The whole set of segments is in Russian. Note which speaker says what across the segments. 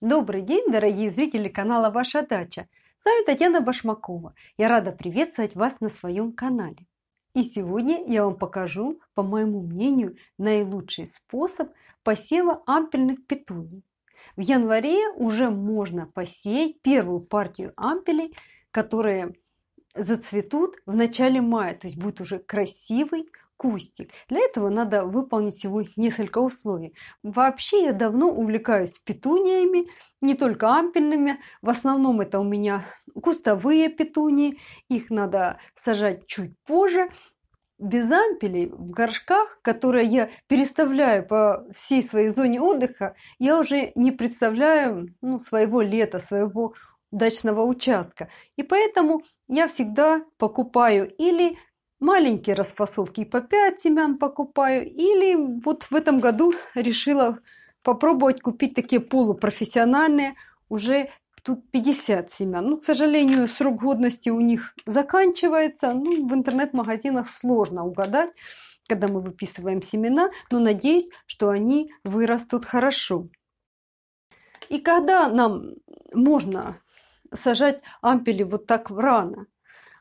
Speaker 1: Добрый день, дорогие зрители канала «Ваша дача». С вами Татьяна Башмакова. Я рада приветствовать вас на своем канале. И сегодня я вам покажу, по моему мнению, наилучший способ посева ампельных петуний. В январе уже можно посеять первую партию ампелей, которые зацветут в начале мая. То есть будет уже красивый кустик. Для этого надо выполнить всего несколько условий. Вообще я давно увлекаюсь петуниями, не только ампельными. В основном это у меня кустовые петунии. Их надо сажать чуть позже без ампелей в горшках, которые я переставляю по всей своей зоне отдыха, я уже не представляю ну, своего лета, своего дачного участка. И поэтому я всегда покупаю или маленькие расфасовки по 5 семян покупаю. Или вот в этом году решила попробовать купить такие полупрофессиональные, уже тут 50 семян. Ну, к сожалению, срок годности у них заканчивается. Ну, в интернет-магазинах сложно угадать, когда мы выписываем семена, но надеюсь, что они вырастут хорошо. И когда нам можно сажать ампели вот так рано?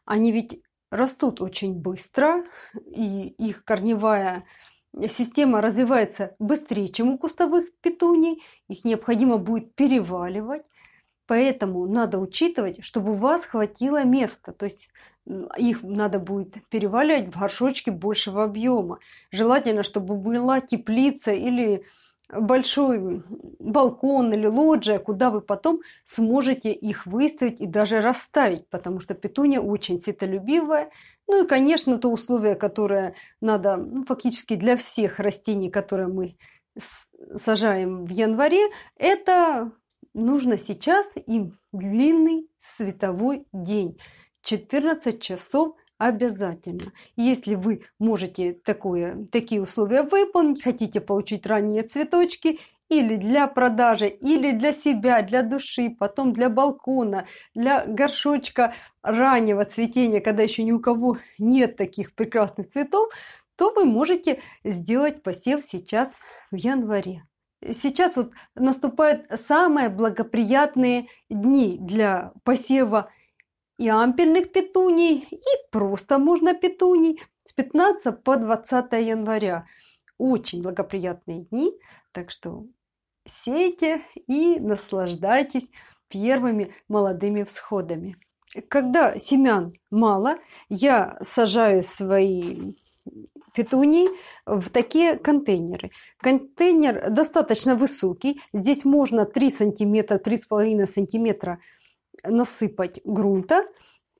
Speaker 1: Они ведь растут очень быстро, и их корневая система развивается быстрее, чем у кустовых петуний, их необходимо будет переваливать. Поэтому надо учитывать, чтобы у вас хватило места. То есть их надо будет переваливать в горшочки большего объема. Желательно, чтобы была теплица или большой балкон или лоджия, куда вы потом сможете их выставить и даже расставить, потому что петуния очень цветолюбивая. Ну и, конечно, то условие, которое надо ну, фактически для всех растений, которые мы сажаем в январе, это нужно сейчас им длинный световой день. 14 часов обязательно. Если вы можете такое, такие условия выполнить, хотите получить ранние цветочки или для продажи, или для себя, для души, потом для балкона, для горшочка раннего цветения, когда еще ни у кого нет таких прекрасных цветов, то вы можете сделать посев сейчас в январе. Сейчас вот наступают самые благоприятные дни для посева и ампельных петуний, и просто можно петуний с 15 по 20 января. Очень благоприятные дни, так что сейте и наслаждайтесь первыми молодыми всходами. Когда семян мало, я сажаю свои петунии в такие контейнеры. Контейнер достаточно высокий. Здесь можно 3 сантиметра, 3,5 сантиметра насыпать грунта,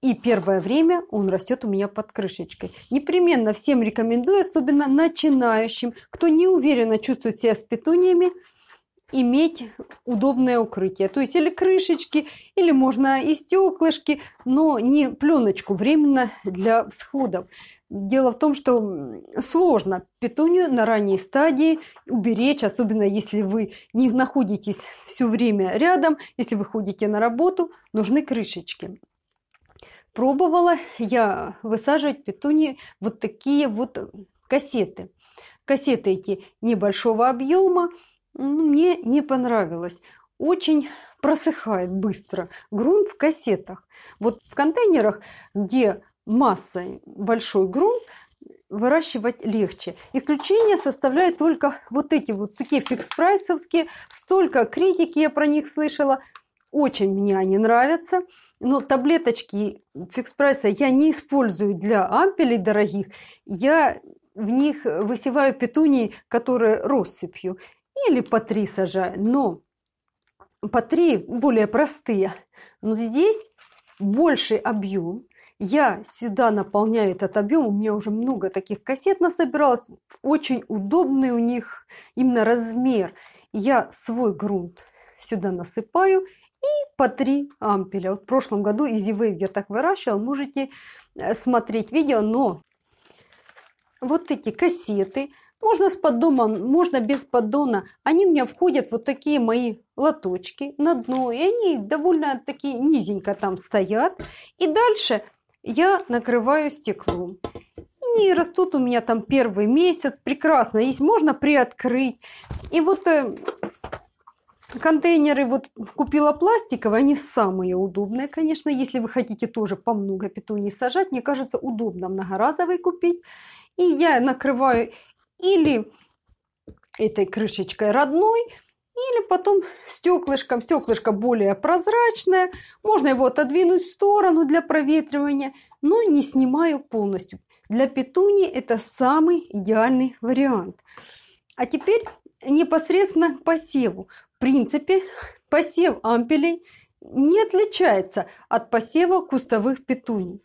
Speaker 1: и первое время он растет у меня под крышечкой. Непременно всем рекомендую, особенно начинающим, кто не уверенно чувствует себя с петуниями, иметь удобное укрытие. То есть или крышечки, или можно и стеклышки, но не пленочку временно для всходов. Дело в том, что сложно петунью на ранней стадии уберечь, особенно если вы не находитесь все время рядом, если вы ходите на работу, нужны крышечки. Пробовала я высаживать петунии вот такие вот кассеты. Кассеты эти небольшого объема, ну, мне не понравилось. Очень просыхает быстро грунт в кассетах. Вот в контейнерах, где массой большой грунт, выращивать легче. Исключение составляют только вот эти вот такие фикс-прайсовские. Столько критики я про них слышала. Очень мне они нравятся. Но таблеточки фикс-прайса я не использую для ампелей дорогих. Я в них высеваю петунии, которые россыпью. Или по три сажаю. Но по три более простые. Но здесь больший объем, я сюда наполняю этот объем, у меня уже много таких кассет насобиралось, очень удобный у них именно размер. Я свой грунт сюда насыпаю и по 3 ампеля. Вот в прошлом году Easy Wave я так выращивала, можете э, смотреть видео, но вот эти кассеты, можно с поддоном, можно без поддона. Они у меня входят вот такие мои лоточки на дно. И они довольно такие низенько там стоят. И дальше я накрываю стеклом. Не растут у меня там первый месяц, прекрасно, их можно приоткрыть. И вот э, контейнеры вот купила пластиковые, они самые удобные, конечно, если вы хотите тоже по много петуний сажать, мне кажется, удобно многоразовый купить. И я накрываю или этой крышечкой родной, или потом стеклышком, стеклышко более прозрачное, можно его отодвинуть в сторону для проветривания, но не снимаю полностью. Для петуни это самый идеальный вариант. А теперь непосредственно к посеву. В принципе, посев ампелей не отличается от посева кустовых петуний.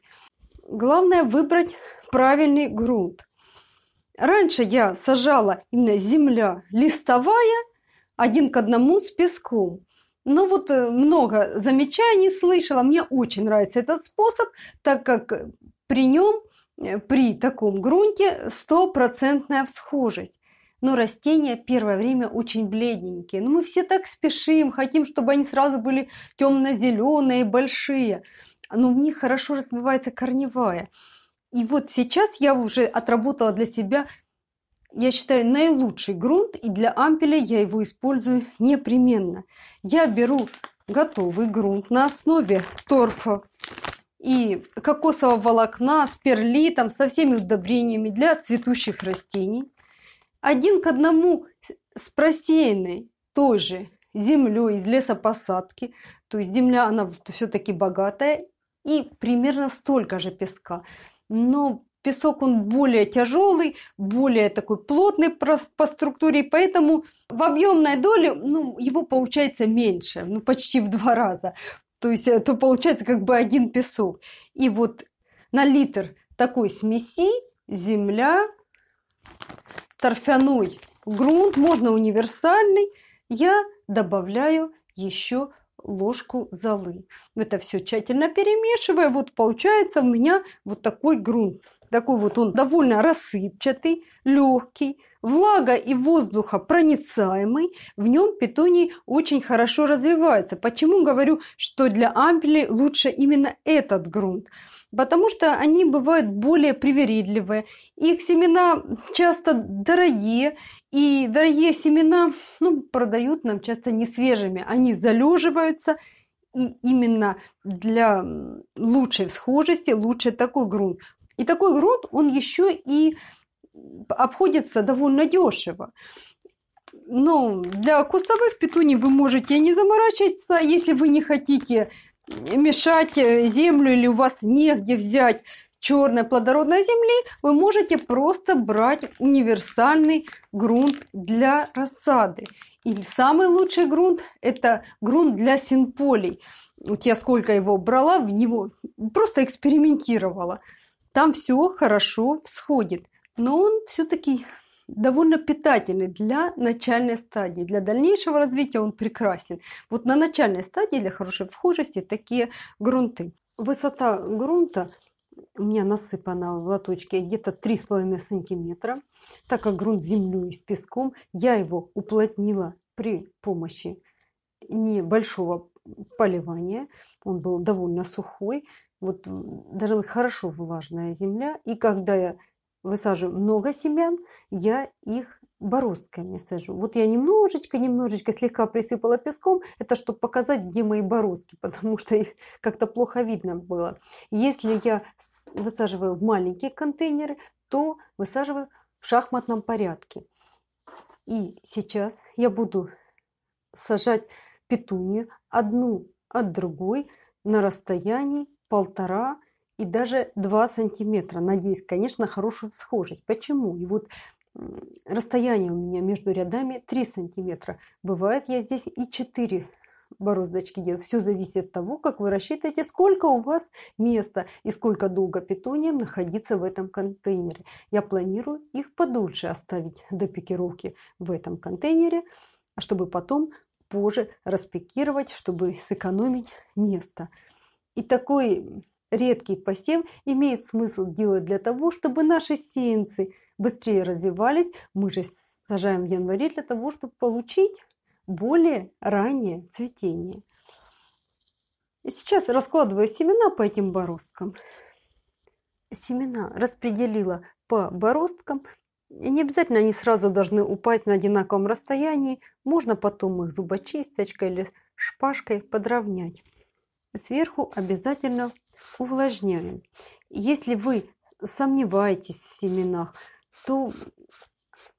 Speaker 1: Главное выбрать правильный грунт. Раньше я сажала именно земля листовая один к одному с песком. Но ну вот э, много замечаний слышала. Мне очень нравится этот способ, так как при нем, э, при таком грунте, стопроцентная всхожесть. Но растения первое время очень бледненькие. Но ну мы все так спешим, хотим, чтобы они сразу были темно-зеленые, большие. Но в них хорошо развивается корневая. И вот сейчас я уже отработала для себя я считаю, наилучший грунт, и для ампеля я его использую непременно. Я беру готовый грунт на основе торфа и кокосового волокна с перлитом, со всеми удобрениями для цветущих растений. Один к одному с просеянной той же землей из лесопосадки. То есть земля, она все-таки богатая. И примерно столько же песка. Но песок он более тяжелый, более такой плотный по, структуре, поэтому в объемной доле ну, его получается меньше, ну почти в два раза. То есть это получается как бы один песок. И вот на литр такой смеси земля, торфяной грунт, можно универсальный, я добавляю еще ложку золы. Это все тщательно перемешивая, вот получается у меня вот такой грунт. Такой вот он довольно рассыпчатый, легкий, влага и воздуха проницаемый, в нем петуний очень хорошо развивается. Почему говорю, что для ампелей лучше именно этот грунт? Потому что они бывают более привередливые, их семена часто дорогие, и дорогие семена ну, продают нам часто не свежими, они залеживаются, и именно для лучшей всхожести лучше такой грунт. И такой грунт, он еще и обходится довольно дешево. Но ну, для кустовых петуний вы можете не заморачиваться, если вы не хотите мешать э, землю или у вас негде взять черной плодородной земли, вы можете просто брать универсальный грунт для рассады. И самый лучший грунт – это грунт для синполей. Вот я сколько его брала, в него просто экспериментировала – там все хорошо всходит, но он все-таки довольно питательный для начальной стадии. Для дальнейшего развития он прекрасен. Вот на начальной стадии для хорошей вхожести такие грунты. Высота грунта у меня насыпана в лоточке где-то 3,5 сантиметра. Так как грунт землю и с песком, я его уплотнила при помощи небольшого поливания. Он был довольно сухой. Вот даже хорошо влажная земля. И когда я высаживаю много семян, я их бороздками сажу. Вот я немножечко, немножечко слегка присыпала песком. Это чтобы показать, где мои бороздки, потому что их как-то плохо видно было. Если я высаживаю в маленькие контейнеры, то высаживаю в шахматном порядке. И сейчас я буду сажать петунию одну от другой на расстоянии полтора и даже два сантиметра. Надеюсь, конечно, хорошую схожесть. Почему? И вот расстояние у меня между рядами 3 сантиметра. Бывает я здесь и 4 бороздочки делать. Все зависит от того, как вы рассчитываете, сколько у вас места и сколько долго питонием находиться в этом контейнере. Я планирую их подольше оставить до пикировки в этом контейнере, чтобы потом позже распикировать, чтобы сэкономить место. И такой редкий посев имеет смысл делать для того, чтобы наши сеянцы быстрее развивались. Мы же сажаем в январе для того, чтобы получить более раннее цветение. И сейчас раскладываю семена по этим бороздкам. Семена распределила по бороздкам. И не обязательно они сразу должны упасть на одинаковом расстоянии. Можно потом их зубочисточкой или шпажкой подровнять сверху обязательно увлажняем. Если вы сомневаетесь в семенах, то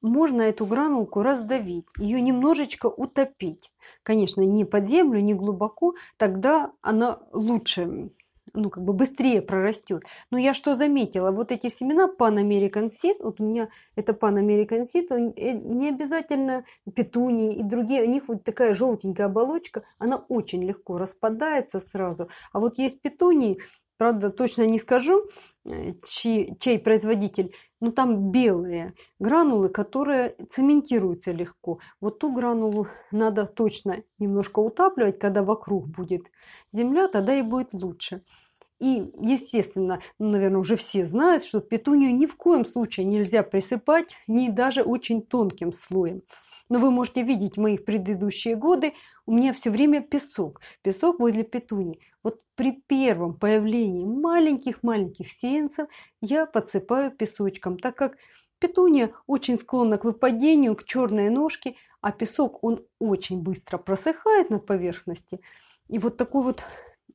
Speaker 1: можно эту гранулку раздавить, ее немножечко утопить. Конечно, не под землю, не глубоко, тогда она лучше ну, как бы быстрее прорастет. Но я что заметила? Вот эти семена Pan American Seed, вот у меня это Pan American Seed, э, не обязательно петунии и другие, у них вот такая желтенькая оболочка, она очень легко распадается сразу. А вот есть петунии, Правда, точно не скажу, э, чей, чей производитель, но там белые гранулы, которые цементируются легко. Вот ту гранулу надо точно немножко утапливать, когда вокруг будет земля, тогда и будет лучше. И, естественно, ну, наверное, уже все знают, что петунию ни в коем случае нельзя присыпать ни даже очень тонким слоем. Но вы можете видеть мои предыдущие годы. У меня все время песок. Песок возле петуни. Вот при первом появлении маленьких-маленьких сеянцев я подсыпаю песочком, так как петуния очень склонна к выпадению, к черной ножке, а песок он очень быстро просыхает на поверхности. И вот такой вот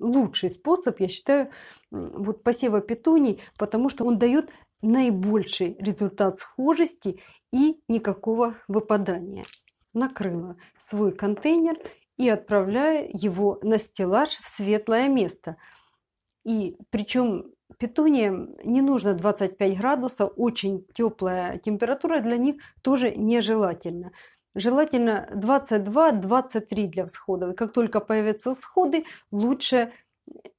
Speaker 1: лучший способ, я считаю, вот посева петуний, потому что он дает наибольший результат схожести и никакого выпадания. Накрыла свой контейнер и отправляю его на стеллаж в светлое место. И причем петуниям не нужно 25 градусов, очень теплая температура для них тоже нежелательна Желательно 22-23 для всходов. Как только появятся всходы лучше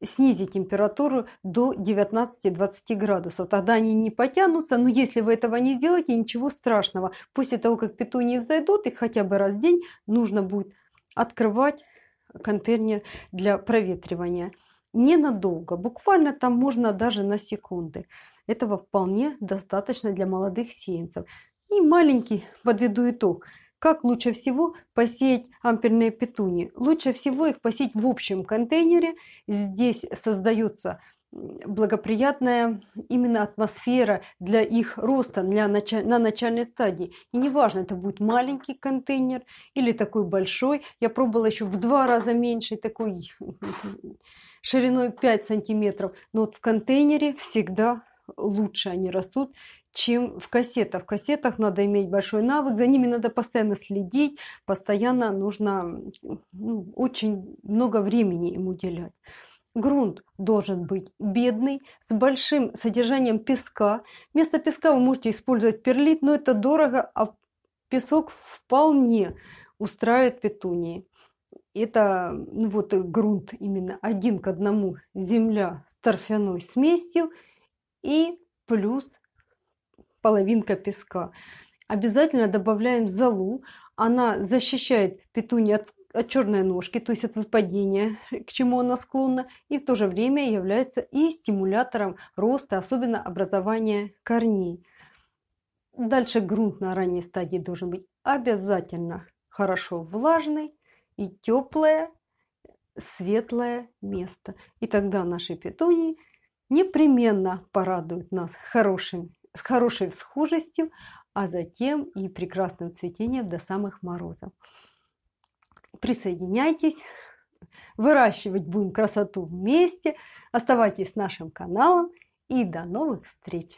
Speaker 1: снизить температуру до 19-20 градусов. Тогда они не потянутся, но если вы этого не сделаете, ничего страшного. После того, как петунии взойдут, их хотя бы раз в день нужно будет открывать контейнер для проветривания. Ненадолго, буквально там можно даже на секунды. Этого вполне достаточно для молодых сеянцев. И маленький подведу итог – как лучше всего посеять амперные петуни? Лучше всего их посеять в общем контейнере. Здесь создается благоприятная именно атмосфера для их роста для нач... на начальной стадии. И неважно, это будет маленький контейнер или такой большой. Я пробовала еще в два раза меньше, такой шириной 5 сантиметров. Но вот в контейнере всегда лучше они растут чем в кассетах. В кассетах надо иметь большой навык, за ними надо постоянно следить, постоянно нужно ну, очень много времени им уделять. Грунт должен быть бедный, с большим содержанием песка. Вместо песка вы можете использовать перлит, но это дорого, а песок вполне устраивает петунии. Это ну, вот грунт именно один к одному земля с торфяной смесью и плюс половинка песка. Обязательно добавляем золу. Она защищает петунь от, от черной ножки, то есть от выпадения, к чему она склонна, и в то же время является и стимулятором роста, особенно образования корней. Дальше грунт на ранней стадии должен быть обязательно хорошо влажный и теплое, светлое место. И тогда наши петунии непременно порадуют нас хорошим с хорошей всхожестью, а затем и прекрасным цветением до самых морозов. Присоединяйтесь, выращивать будем красоту вместе, оставайтесь с нашим каналом и до новых встреч!